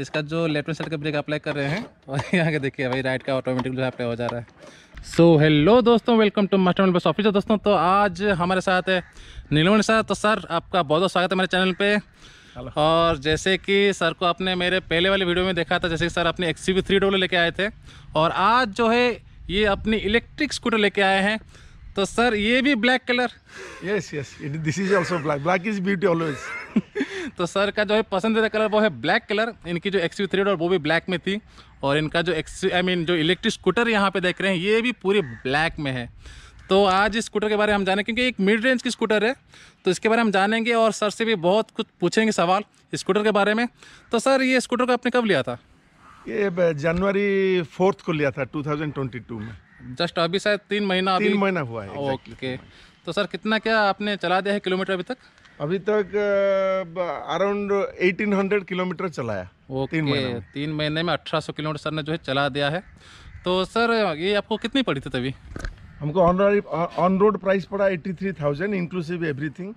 इसका जो left hand side का ब्रेक अप्लाई कर रहे हैं और यहाँ के देखिए भाई राइट का ऑटोमेटिक जो अप्लाई हो जा रहा है सो so, हेलो दोस्तों welcome to master bus office दोस्तों तो आज हमारे साथ है नीलमणि सर तो सर आपका बहुत बहुत स्वागत है मेरे चैनल पर और जैसे कि सर को आपने मेरे पहले वाले वीडियो में देखा था जैसे कि सर अपने एक्स सी थ्री लेके आए थे और आज जो है ये अपनी इलेक्ट्रिक स्कूटर लेके आए हैं तो सर ये भी black colour yes yes this is also black black is beauty always तो सर का जो है पसंदीदा कलर वो है ब्लैक कलर इनकी जो एक्स यू और वो भी ब्लैक में थी और इनका जो एक्स आई मीन जो इलेक्ट्रिक स्कूटर यहाँ पे देख रहे हैं ये भी पूरी ब्लैक में है तो आज इस स्कूटर के बारे में हम जानेंगे क्योंकि एक मिड रेंज की स्कूटर है तो इसके बारे में हम जानेंगे और सर से भी बहुत कुछ पूछेंगे सवाल स्कूटर के बारे में तो सर ये स्कूटर को आपने कब लिया था ये जनवरी फोर्थ को लिया था 2022 में जस्ट अभी शायद तीन महीना तीन महीना हुआ है ओके तो सर कितना क्या आपने चला दिया है किलोमीटर अभी तक अभी तक अराउंड 1800 किलोमीटर चलाया ओके तीन महीने में, तीन महीने में 1800 किलोमीटर सर ने जो है चला दिया है तो सर ये आपको कितनी पड़ी थी तभी हमको on road on road price पड़ा eighty three thousand inclusive everything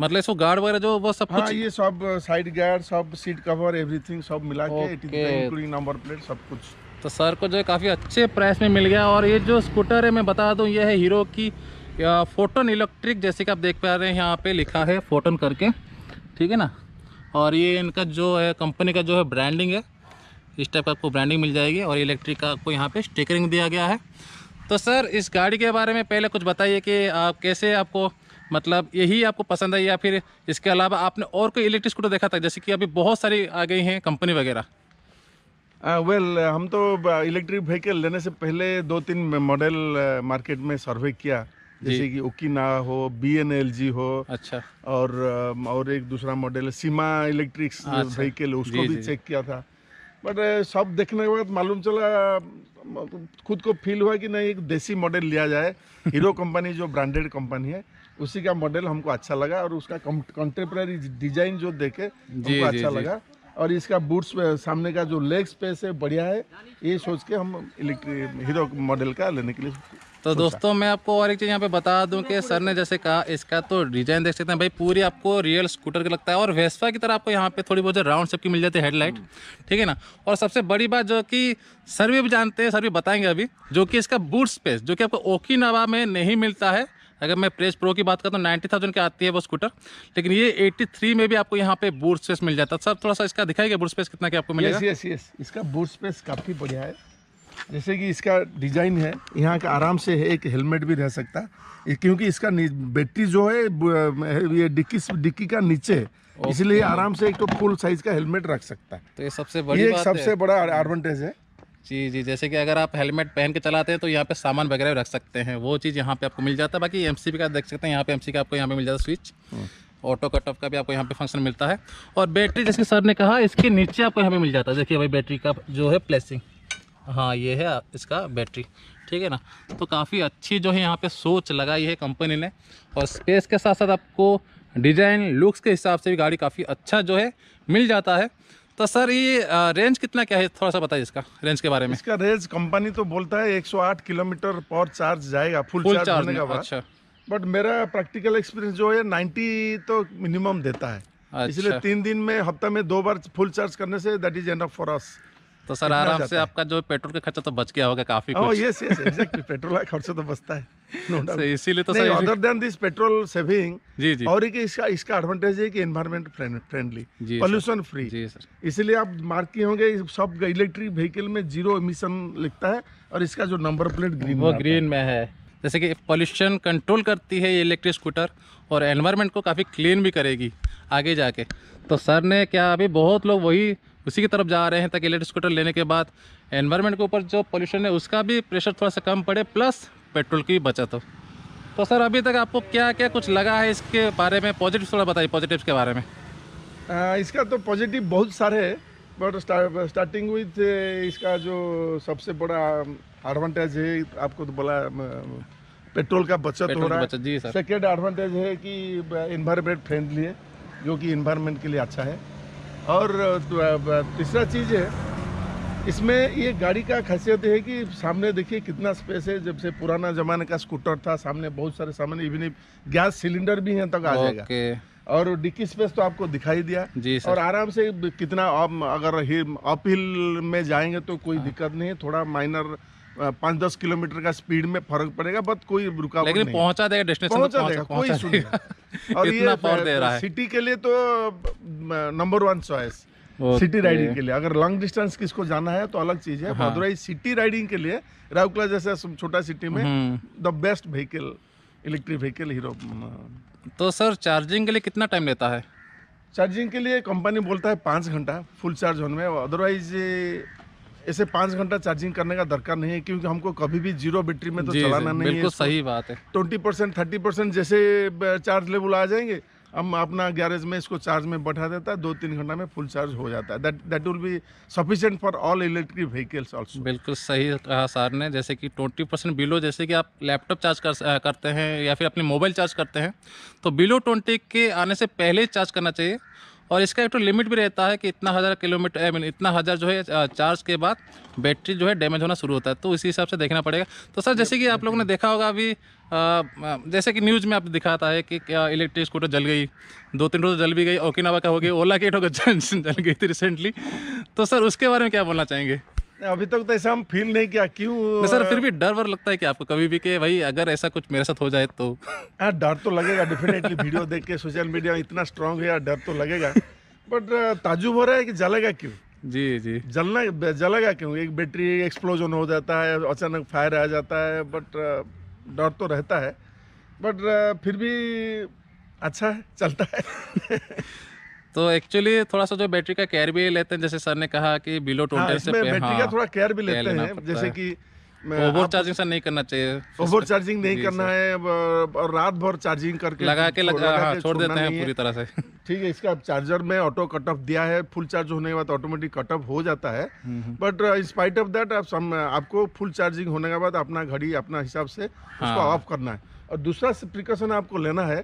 मतलब इसको गार्ड वगैरह जो वो सब हाँ, कुछ ये सब साइड गार्ड सब सीट कवर एवरीथिंग सब मिला के इंक्लूडिंग नंबर प्लेट सब कुछ तो सर को जो है काफ़ी अच्छे प्राइस में मिल गया और ये जो स्कूटर है मैं बता दूँ ये है हीरो की या फोटोन इलेक्ट्रिक जैसे कि आप देख पा रहे हैं यहाँ पे लिखा है फोटन करके ठीक है ना और ये इनका जो है कंपनी का जो है ब्रांडिंग है इस टाइप आपको ब्रांडिंग मिल जाएगी और इलेक्ट्रिक का आपको यहाँ पे स्टिकरिंग दिया गया है तो सर इस गाड़ी के बारे में पहले कुछ बताइए कि आप कैसे आपको मतलब यही आपको पसंद है या फिर इसके अलावा आपने और कोई इलेक्ट्रिक स्कूटर देखा था जैसे कि अभी बहुत सारी आ गई हैं कंपनी वगैरह वेल uh, well, हम तो इलेक्ट्रिक व्हीकल लेने से पहले दो तीन मॉडल मार्केट में सर्वे किया जैसे कि ओकिना हो बी एन एल जी हो अच्छा और और एक दूसरा मॉडल सीमा इलेक्ट्रिक्स व्हीकल उसको भी चेक किया था बट सब देखने के बाद मालूम चला खुद को फील हुआ कि नहीं एक देसी मॉडल लिया जाए हीरो कंपनी जो ब्रांडेड कंपनी है उसी का मॉडल हमको अच्छा लगा और उसका कंटेम्प्रेरी डिजाइन जो देखे हमको अच्छा लगा और इसका बूट सामने का जो लेग स्पेस है बढ़िया है ये सोच के हम इलेक्ट्रिक हीरो मॉडल का लेने के लिए तो दोस्तों मैं आपको और एक चीज़ यहाँ पे बता दूं कि सर ने जैसे कहा इसका तो डिजाइन देख सकते हैं भाई पूरी आपको रियल स्कूटर का लगता है और वेस्पा की तरह आपको यहाँ पे थोड़ी बहुत जो राउंड शेप की मिल जाती है हेडलाइट ठीक है ना और सबसे बड़ी बात जो कि सर भी जानते हैं सर भी बताएंगे अभी जो कि इसका बूट स्पेस जो कि आपको ओकी में नहीं मिलता है अगर मैं प्रेस प्रो की बात करता तो हूँ नाइन्टी थाउजेंड की आती है वो स्कूटर लेकिन ये एट्टी थ्री में भी आपको यहाँ पे बूट स्पेस मिल जाता है सर थोड़ा सा इसका दिखाएगा बूट स्पेस कितना की आपको मिलेगा यस यस इसका बूट स्पेस काफ़ी बढ़िया है जैसे कि इसका डिजाइन है यहाँ का आराम से है एक हेलमेट भी रह सकता है क्योंकि इसका बैटरी जो है ये डिक्की डिक्की का नीचे है इसलिए आराम से एक तो फुल साइज का हेलमेट रख सकता है तो ये सबसे बड़ी ये बात सबसे है। बड़ा एडवांटेज है जी जी जैसे कि अगर आप हेलमेट पहन के चलाते हैं तो यहाँ पे सामान वगैरह रख सकते हैं वो चीज़ यहाँ पे आपको मिल जाता है बाकी एम का देख सकते हैं यहाँ पे एम का आपको यहाँ पे मिल जाता है स्विच ऑटो कट ऑफ का भी आपको यहाँ पे फंक्शन मिलता है और बैटरी जैसे सर ने कहा इसके नीचे आपको यहाँ पे मिल जाता है देखिए भाई बैटरी का जो है प्लेसिंग हाँ ये है इसका बैटरी ठीक है ना तो काफ़ी अच्छी जो है यहाँ पे सोच लगाई है कंपनी ने और स्पेस के साथ साथ आपको डिज़ाइन लुक्स के हिसाब से भी गाड़ी काफ़ी अच्छा जो है मिल जाता है तो सर ये रेंज कितना क्या है थोड़ा सा बताइए इसका रेंज के बारे में इसका रेंज कंपनी तो बोलता है 108 किलोमीटर पर चार्ज जाएगा फुल, फुल चार्ज, होने का बाद अच्छा बट मेरा प्रैक्टिकल एक्सपीरियंस जो है 90 तो मिनिमम देता है अच्छा। इसलिए तीन दिन में हफ्ता में दो बार फुल चार्ज करने से that is enough for us तो सर आराम से आपका जो पेट्रोल का खर्चा तो बच गया होगा काफी oh, पेट्रोल का खर्चा तो बचता है इसीलिए तो other than this petrol saving जी जी और इसका इसका एडवांटेज है कि एनवायरमेंट फ्रेंडली फ्री इसीलिए आप मार्क किए होंगे सब इलेक्ट्रिक व्हीकल में जीरो लिखता है और इसका जो नंबर प्लेट ग्रीन वो ग्रीन में है जैसे कि पॉल्यूशन कंट्रोल करती है ये इलेक्ट्रिक स्कूटर और एनवायरमेंट को काफ़ी क्लीन भी करेगी आगे जाके तो सर ने क्या अभी बहुत लोग वही उसी की तरफ जा रहे हैं ताकि इलेक्ट्रिक स्कूटर लेने के बाद एनवायरमेंट के ऊपर जो पोल्यूशन है उसका भी प्रेशर थोड़ा सा कम पड़े प्लस पेट्रोल की बचत हो तो सर अभी तक आपको क्या क्या कुछ लगा है इसके बारे में पॉजिटिव थोड़ा बताइए पॉजिटिव के बारे में आ, इसका तो पॉजिटिव बहुत सारे है बट स्टार्टिंग विथ इसका जो सबसे बड़ा एडवांटेज है आपको तो बोला पेट्रोल का बचत हो रहा है सेकेंड एडवांटेज है कि इन्वायरमेंट फ्रेंडली है जो कि इन्वायरमेंट के लिए अच्छा है और तीसरा चीज़ है इसमें ये गाड़ी का खासियत है कि सामने देखिए कितना स्पेस है जब से पुराना जमाने का स्कूटर था सामने बहुत सारे सामान इवन गैस सिलेंडर भी है तक आ जाएगा और डिक्की स्पेस तो आपको दिखाई दिया जी सर। और आराम से कितना आप अगर अपहिल में जाएंगे तो कोई हाँ। दिक्कत नहीं है थोड़ा माइनर पाँच दस किलोमीटर का स्पीड में फर्क पड़ेगा बट कोई रुकावट लेकिन पहुंचा देगा डेस्टिनेशन पहुंचा, देगा कोई सुनिए और ये सिटी के लिए तो number one choice city riding के लिए अगर लॉन्ग डिस्टेंस किसको जाना है तो अलग चीज है मदुरई हाँ। सिटी राइडिंग के लिए राउकला जैसा छोटा सिटी में hmm. The best vehicle electric vehicle Hero तो सर चार्जिंग के लिए कितना टाइम लेता है चार्जिंग के लिए कंपनी बोलता है पाँच घंटा फुल चार्ज होने में अदरवाइज ऐसे पाँच घंटा चार्जिंग करने का दरकार नहीं है क्योंकि हमको कभी भी जीरो बैटरी में तो चलाना नहीं है सही बात है ट्वेंटी परसेंट थर्टी परसेंट जैसे चार्ज लेवल आ जाएंगे हम अपना गैरेज में इसको चार्ज में बैठा देता है दो तीन घंटा में फुल चार्ज हो जाता है that that will be sufficient for all electric vehicles also बिल्कुल सही कहा सर ने जैसे कि ट्वेंटी परसेंट बिलो जैसे कि आप लैपटॉप चार्ज कर करते हैं या फिर अपने मोबाइल चार्ज करते हैं तो बिलो ट्वेंटी के आने से पहले चार्ज करना चाहिए और इसका एक तो लिमिट भी रहता है कि इतना हज़ार किलोमीटर आई मीन इतना हज़ार जो है चार्ज के बाद बैटरी जो है डैमेज होना शुरू होता है तो इसी हिसाब से देखना पड़ेगा तो सर जैसे कि आप लोगों ने देखा होगा अभी जैसे कि न्यूज़ में आप दिखाता है कि क्या इलेक्ट्रिक स्कूटर जल गई दो तीन रोज जल भी गई ओकिनावा का हो गई ओला की ठोकर जल गई थी रिसेंटली तो सर उसके बारे में क्या बोलना चाहेंगे अभी तक तो ऐसा हम फील नहीं किया क्यों सर फिर भी डर वर लगता है कि आपको कभी भी के भाई अगर ऐसा कुछ मेरे साथ हो जाए तो हाँ डर तो लगेगा डेफिनेटली वीडियो देख के सोशल मीडिया इतना स्ट्रांग है डर तो लगेगा बट ताजुब हो रहा है कि जलेगा क्यों जी जी जलना जलेगा क्यों एक बैटरी एक्सप्लोजन हो जाता है अचानक फायर आ जाता है बट डर तो रहता है बट uh, फिर भी अच्छा है चलता है तो एक्चुअली थोड़ा सा जो बैटरी का केयर भी लेते हैं जैसे सर ने कहा कि बिलो टोटल हाँ, से बैटरी का हाँ, थोड़ा केयर भी लेते हैं जैसे कि ओवर चार्जिंग सर नहीं करना चाहिए ओवर चार्जिंग नहीं करना है और रात भर चार्जिंग करके लगा के लगा, हाँ, छोड़ देते हैं पूरी तरह से ठीक है इसका चार्जर में ऑटो कट ऑफ दिया है फुल चार्ज होने के बाद ऑटोमेटिक कट ऑफ हो जाता है but in spite of that आप सम, आपको फुल चार्जिंग होने के बाद अपना घड़ी अपना हिसाब से उसको ऑफ हाँ। करना है और दूसरा प्रिकॉशन आपको लेना है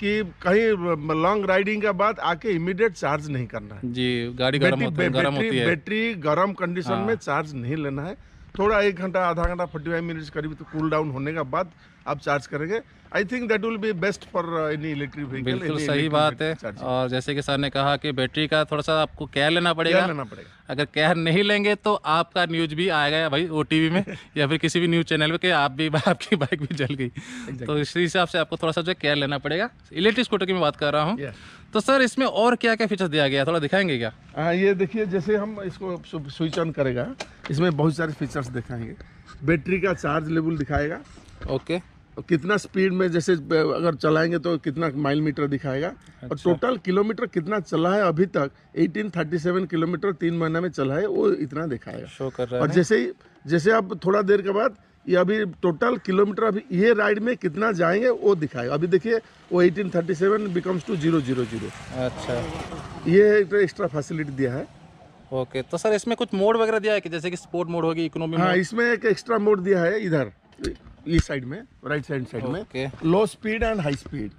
कि कहीं लॉन्ग राइडिंग के बाद आके इमीडिएट चार्ज नहीं करना है जी गाड़ी गर्म होती है बैटरी गर्म कंडीशन में चार्ज नहीं लेना है थोड़ा एक घंटा आधा घंटा फोर्टी फाइव मिनट्स करीब तो कूल डाउन होने के बाद आप चार्ज करेंगे I think that will be best for any electric vehicle बिल्कुल सही बात है और जैसे कि सर ने कहा कि बैटरी का थोड़ा सा आपको केयर लेना पड़ेगा लेना पड़ेगा अगर केयर नहीं लेंगे तो आपका न्यूज भी आएगा भाई ओ में या फिर किसी भी न्यूज चैनल पे आप भी आपकी बाइक भी जल गई तो इसी हिसाब से आपको थोड़ा सा जो केयर लेना पड़ेगा इलेक्ट्रिक स्कूटर की मैं बात कर रहा हूँ तो सर इसमें और क्या क्या फीचर्स दिया गया थोड़ा दिखाएंगे क्या हाँ ये देखिए जैसे हम इसको स्विच ऑन करेगा इसमें बहुत सारे फीचर्स दिखाएंगे बैटरी का चार्ज लेवल दिखाएगा ओके okay. और कितना स्पीड में जैसे अगर चलाएंगे तो कितना माइल मीटर दिखाएगा अच्छा। और टोटल किलोमीटर कितना चला है अभी तक 1837 किलोमीटर तीन महीना में चला है वो इतना दिखाएगा शो कर रहा है और जैसे ही जैसे आप थोड़ा देर के बाद ये अभी टोटल किलोमीटर अभी ये राइड में कितना जाएंगे वो दिखाएगा अभी देखिए वो 1837 becomes two zero zero zero अच्छा ये एक एक्स्ट्रा फैसिलिटी दिया है ओके तो सर इसमें कुछ मोड वगैरह दिया है कि जैसे कि स्पोर्ट मोड होगी इकोनॉमी हाँ इसमें एक एक्स्ट्रा मोड दिया है इधर इस साइड में राइट साइड साइड में low speed and high speed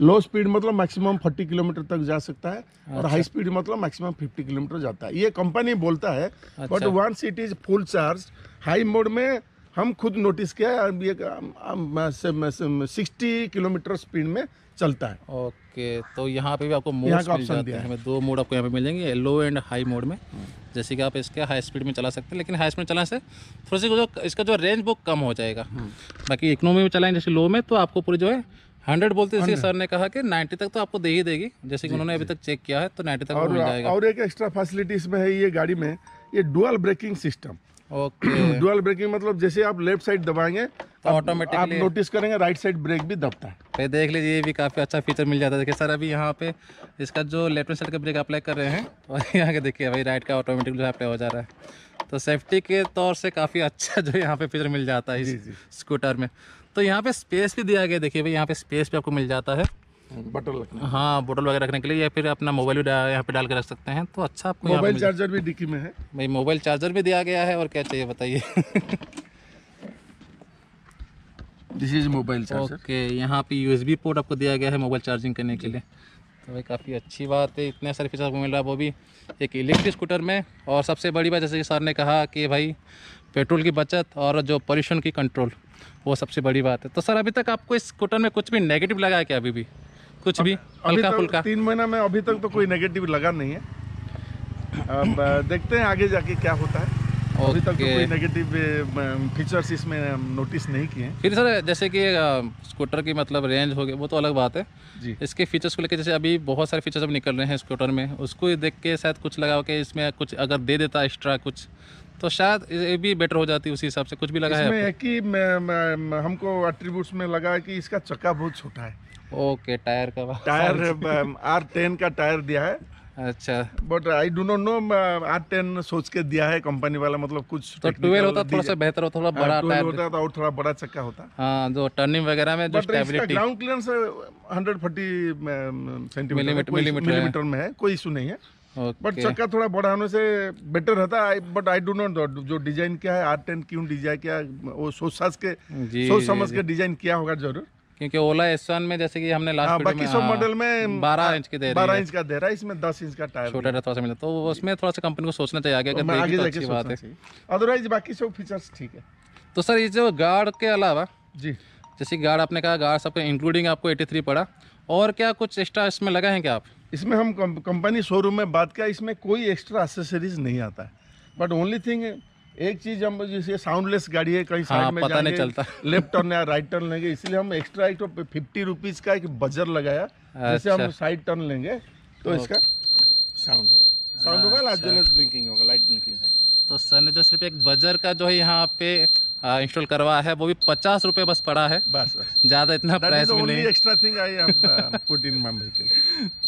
low speed मतलब मैक्सिमम 40 किलोमीटर तक जा सकता है अच्छा। और हाई स्पीड मतलब मैक्सिमम 50 किलोमीटर जाता है ये कंपनी बोलता है but once it is full charge high mode में हम खुद नोटिस किया ये सिक्सटी किलोमीटर स्पीड में चलता है ओके तो यहाँ पे भी आपको मोड मिल जाते हैं हमें दो मोड आपको यहाँ पे मिलेंगे लो एंड हाई मोड में जैसे कि आप इसके हाई स्पीड में चला सकते हैं लेकिन हाई स्पीड में चलाने से थोड़ा सी जो इसका जो रेंज वो कम हो जाएगा हम्म। बाकी इकोनॉमी में चलाएं जैसे लो में तो आपको पूरी जो है हंड्रेड बोलते हैं सर ने कहा कि नाइन्टी तक तो आपको दे ही देगी जैसे कि उन्होंने अभी तक चेक किया है तो नाइन्टी तक और, मिल जाएगा और एक एक्स्ट्रा फैसिलिटी इसमें है ये गाड़ी में ये dual braking system okay dual braking मतलब जैसे आप लेफ्ट साइड दबाएंगे तो ऑटोमेटिक नोटिस करेंगे राइट साइड ब्रेक भी दबता है भाई देख लीजिए ये भी काफ़ी अच्छा फीचर मिल जाता है देखिए सर अभी यहाँ पे इसका जो लेफ्ट साइड का ब्रेक अप्लाई कर रहे हैं और यहाँ के देखिए भाई राइट का ऑटोमेटिक जो अप्लाई हो जा रहा है तो सेफ्टी के तौर से काफ़ी अच्छा जो यहाँ पे फीचर मिल जाता है इस स्कूटर में तो यहाँ पे स्पेस भी दिया गया देखिए भाई यहाँ पे स्पेस भी आपको मिल जाता है बटल रखना हाँ बोटल वगैरह रखने के लिए या फिर अपना मोबाइल भी यहाँ पे डाल के रख सकते हैं तो अच्छा आपको मोबाइल चार्जर भी डिक्की में है भाई मोबाइल चार्जर भी दिया गया है और क्या चाहिए बताइए this is mobile charger okay यहाँ पे यू पोर्ट आपको दिया गया है मोबाइल चार्जिंग करने के लिए तो भाई काफ़ी अच्छी बात है इतने सारे फीचर को मिल रहा है वो भी एक इलेक्ट्रिक स्कूटर में और सबसे बड़ी बात जैसे कि सर ने कहा कि भाई पेट्रोल की बचत और जो पॉल्यूशन की कंट्रोल वो सबसे बड़ी बात है तो सर अभी तक आपको इस स्कूटर में कुछ भी नेगेटिव लगा है क्या अभी भी कुछ भी हल्का तो फुल्का तीन महीना में अभी तक तो कोई नेगेटिव लगा नहीं है अब देखते हैं आगे जाके क्या होता है अभी तक तो कोई नेगेटिव फीचर्स इसमें नोटिस नहीं किए फिर सर जैसे कि स्कूटर की मतलब रेंज हो गई वो तो अलग बात है जी इसके फीचर्स को लेकर जैसे अभी बहुत सारे फीचर्स अब निकल रहे हैं स्कूटर में उसको देख के शायद कुछ लगा कि इसमें कुछ अगर दे देता एक्स्ट्रा कुछ तो शायद ये भी बेटर हो जाती उसी हिसाब से कुछ भी लगा है, है कि मैं, मैं, हमको एट्रीब्यूट्स में लगा है कि इसका चक्का बहुत छोटा है ओके टायर का टायर आर टेन का टायर दिया है अच्छा but I do not know आठ टेन सोच के दिया है कंपनी वाला मतलब कुछ तो ट्वेल्व होता थोड़ा सा बेहतर हाँ, होता थोड़ा तो बड़ा टायर होता था और थोड़ा बड़ा चक्का होता हाँ जो टर्निंग वगैरह में जो stability ground clearance hundred forty centimetre millimetre में है कोई इशू नहीं है बट okay. चक्का थोड़ा बड़ा होने से बेटर रहता है बट आई डो नॉट जो डिजाइन किया है आर टेन क्यों डिजाइन किया वो सोच साज के सोच समझ के डिजाइन किया होगा जरूर क्योंकि ओला एस में जैसे कि हमने लास्ट हाँ, बाकी सब मॉडल हाँ, में बारह इंच के दे रहा है इंच का दे रहा है इसमें दस इंच का टायर छोटा थोड़ा सा मिला तो उसमें थोड़ा सा कंपनी को सोचना चाहिए आगे अगर तो आगे तो अच्छी बात है अदरवाइज बाकी सब फीचर्स ठीक है तो सर ये जो गार्ड के अलावा जी जैसे गार्ड आपने कहा गार्ड सबका इंक्लूडिंग आपको एटी पड़ा और क्या कुछ एक्स्ट्रा इसमें लगा है क्या आप इसमें हम कंपनी शोरूम में बात किया इसमें कोई एक्स्ट्रा एसेसरीज नहीं आता है बट ओनली थिंग एक चीज हम जैसे साउंडलेस गाड़ी है कहीं हाँ, में पता नहीं चलता लेफ्ट टर्न या राइट टर्न लेंगे इसलिए हम एक्स्ट्रा एक तो फिफ्टी रुपीज का एक बजर लगाया अच्छा। जैसे हम साइड टर्न लेंगे तो इसका साउंड होगा साउंड होगा लाइट जो ब्लिंकिंग होगा लाइट ब्लिंकिंग तो सर ने जो सिर्फ एक बजर का जो है यहाँ पे इंस्टॉल करवाया है वो भी पचास रुपये बस पड़ा है बस ज्यादा इतना प्राइस नहीं extra thing I put in my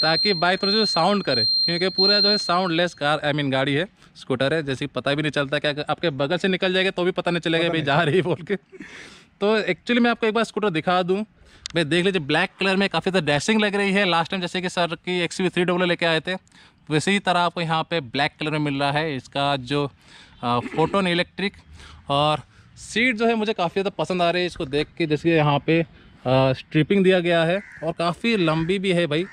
ताकि बाइक थोड़ी जो साउंड करे क्योंकि पूरा जो है साउंडलेस कार आई मीन गाड़ी है स्कूटर है जैसे पता भी नहीं चलता क्या आपके बगल से निकल जाएगा तो भी पता नहीं चलेगा भाई जा रही बोल के तो एक्चुअली मैं आपको एक बार स्कूटर दिखा दूँ भाई देख लीजिए ब्लैक कलर में काफ़ी ज़्यादा डैशिंग लग रही है लास्ट टाइम जैसे कि सर की एक्स वी थ्री डब्ल्यू लेके आए थे वैसे ही तरह आपको यहाँ पे ब्लैक कलर में मिल रहा है इसका जो फोटोन इलेक्ट्रिक और सीट जो है मुझे काफ़ी ज़्यादा पसंद आ रही है इसको देख के जैसे यहाँ पे स्ट्रिपिंग दिया गया है और काफ़ी लंबी भी है भाई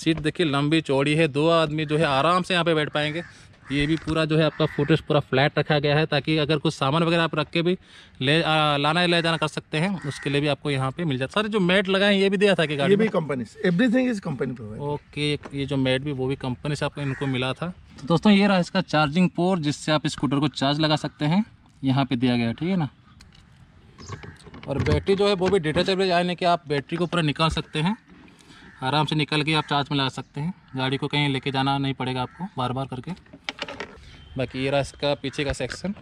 सीट देखिए लंबी चौड़ी है दो आदमी जो है आराम से यहाँ पे बैठ पाएंगे ये भी पूरा जो है आपका फुटेज पूरा फ्लैट रखा गया है ताकि अगर कुछ सामान वगैरह आप रख के भी ले आ, लाना ले जाना कर सकते हैं उसके लिए भी आपको यहाँ पे मिल जाता है सर जो मैट लगाए ये भी दिया था कि गाड़ी ये भी company everything is company okay ये जो मैट भी वो भी कंपनी से आपको इनको मिला था तो दोस्तों ये रहा इसका चार्जिंग पोर जिससे आप स्कूटर को चार्ज लगा सकते हैं यहाँ पे दिया गया ठीक है ना और बैटरी जो है वो भी डेटा चार्ज आने के आप बैटरी को पूरा निकाल सकते हैं आराम से निकल के आप चार्ज में लगा सकते हैं गाड़ी को कहीं लेके जाना नहीं पड़ेगा आपको बार बार करके बाकी ये रहा इसका पीछे का सेक्शन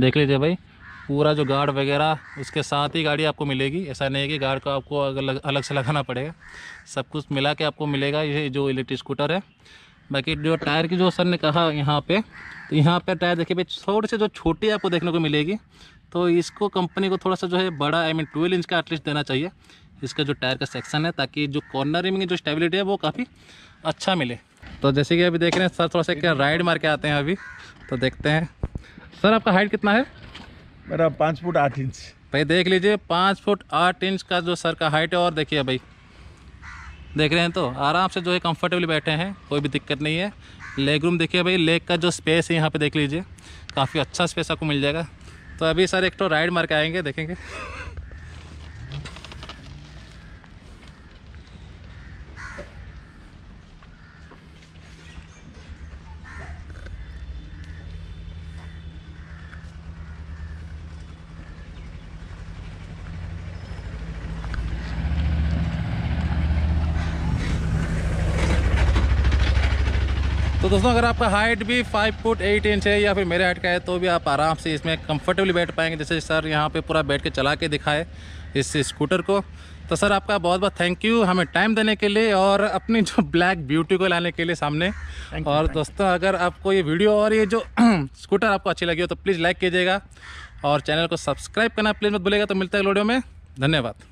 देख लीजिए भाई पूरा जो गार्ड वगैरह उसके साथ ही गाड़ी आपको मिलेगी ऐसा नहीं है कि गार्ड को आपको अलग अलग से लगाना पड़ेगा सब कुछ मिला के आपको मिलेगा ये जो इलेक्ट्रिक स्कूटर है बाकी जो टायर की जो सर ने कहा यहाँ पे तो यहाँ पे टायर देखिए भाई थोड़े से जो छोटी आपको देखने को मिलेगी तो इसको कंपनी को थोड़ा सा जो है बड़ा आई मीन ट्वेल्व इंच का एटलीस्ट देना चाहिए इसका जो टायर का सेक्शन है ताकि जो कॉर्नर रिंग जो स्टेबिलिटी है वो काफ़ी अच्छा मिले तो जैसे कि अभी देख रहे हैं सर थोड़ा सा क्या राइड मार के आते हैं अभी तो देखते हैं सर आपका हाइट कितना है मेरा पाँच फुट आठ इंच भाई देख लीजिए पाँच फुट आठ इंच का जो सर का हाइट है और देखिए भाई देख रहे हैं तो आराम से जो है कंफर्टेबली बैठे हैं कोई भी दिक्कत नहीं है लेग रूम देखिए भाई लेग का जो स्पेस है यहाँ पे देख लीजिए काफ़ी अच्छा स्पेस आपको मिल जाएगा तो अभी सर एक तो राइड मार के आएंगे देखेंगे तो दोस्तों अगर आपका हाइट भी फाइव फुट एट इंच है या फिर मेरे हाइट का है तो भी आप आराम से इसमें कंफर्टेबली बैठ पाएंगे जैसे सर यहाँ पे पूरा बैठ के चला के दिखाए इस स्कूटर को तो सर आपका बहुत बहुत थैंक यू हमें टाइम देने के लिए और अपनी जो ब्लैक ब्यूटी को लाने के लिए सामने you, और दोस्तों अगर आपको ये वीडियो और ये जो स्कूटर आपको अच्छी लगी हो तो प्लीज़ लाइक कीजिएगा और चैनल को सब्सक्राइब करना प्लीज़ मत भूलेगा तो मिलता है वीडियो में धन्यवाद